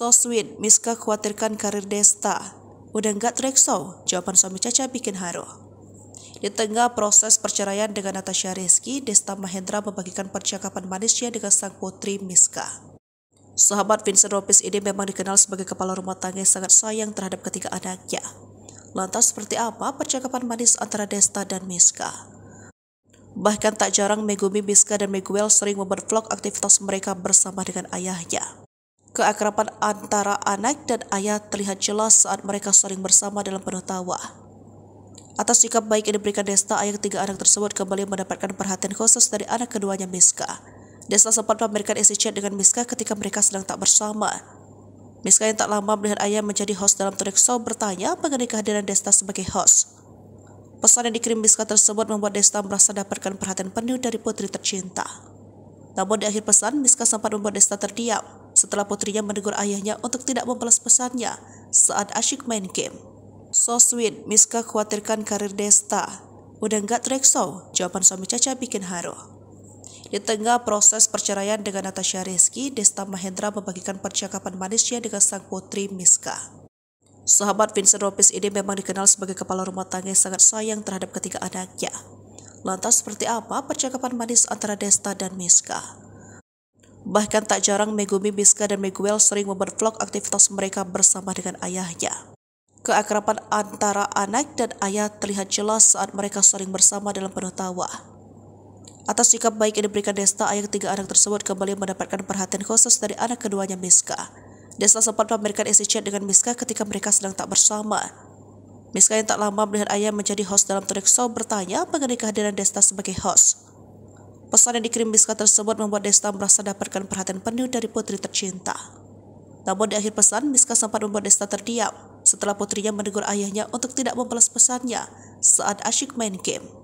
So sweet, Miska khawatirkan karir Desta. Udah nggak terekso, jawaban suami Caca bikin haru. Di tengah proses perceraian dengan Natasha Rizky, Desta Mahendra membagikan percakapan manisnya dengan sang putri Miska. Sahabat Vincent Lopez ini memang dikenal sebagai kepala rumah tangga yang sangat sayang terhadap ketiga anaknya. Lantas seperti apa percakapan manis antara Desta dan Miska? Bahkan tak jarang Megumi, Miska, dan Miguel sering membuat vlog aktivitas mereka bersama dengan ayahnya. Keakraban antara anak dan ayah terlihat jelas saat mereka saling bersama dalam penuh tawa. Atas sikap baik yang diberikan Desta, ayah ketiga anak tersebut kembali mendapatkan perhatian khusus dari anak keduanya Miska. Desta sempat memberikan isi chat dengan Miska ketika mereka sedang tak bersama. Miska yang tak lama melihat ayah menjadi host dalam talk show bertanya mengenai kehadiran Desta sebagai host. Pesan yang dikirim Miska tersebut membuat Desta merasa dapatkan perhatian penuh dari putri tercinta. Namun di akhir pesan, Miska sempat membuat Desta terdiam setelah putrinya menegur ayahnya untuk tidak membalas pesannya saat asyik main game. So sweet, Miska khawatirkan karir Desta. Udah nggak so, jawaban suami Caca bikin haru. Di tengah proses perceraian dengan Natasha Rizky, Desta Mahendra membagikan percakapan manisnya dengan sang putri Miska. Sahabat Vincent Lopez ini memang dikenal sebagai kepala rumah tangga yang sangat sayang terhadap ketiga anaknya. Lantas seperti apa percakapan manis antara Desta dan Miska? Bahkan tak jarang Megumi, Miska, dan Miguel sering vlog aktivitas mereka bersama dengan ayahnya. Keakraban antara anak dan ayah terlihat jelas saat mereka sering bersama dalam penuh tawa. Atas sikap baik yang diberikan Desta, ayah ketiga anak tersebut kembali mendapatkan perhatian khusus dari anak keduanya Miska. Desta sempat memberikan isi chat dengan Miska ketika mereka sedang tak bersama. Miska yang tak lama melihat ayah menjadi host dalam talk show bertanya mengenai kehadiran Desta sebagai host. Pesan yang dikirim Biska tersebut membuat Desta merasa dapatkan perhatian penuh dari putri tercinta. Namun di akhir pesan, Biska sempat membuat Desta terdiam setelah putrinya menegur ayahnya untuk tidak membalas pesannya saat asyik main game.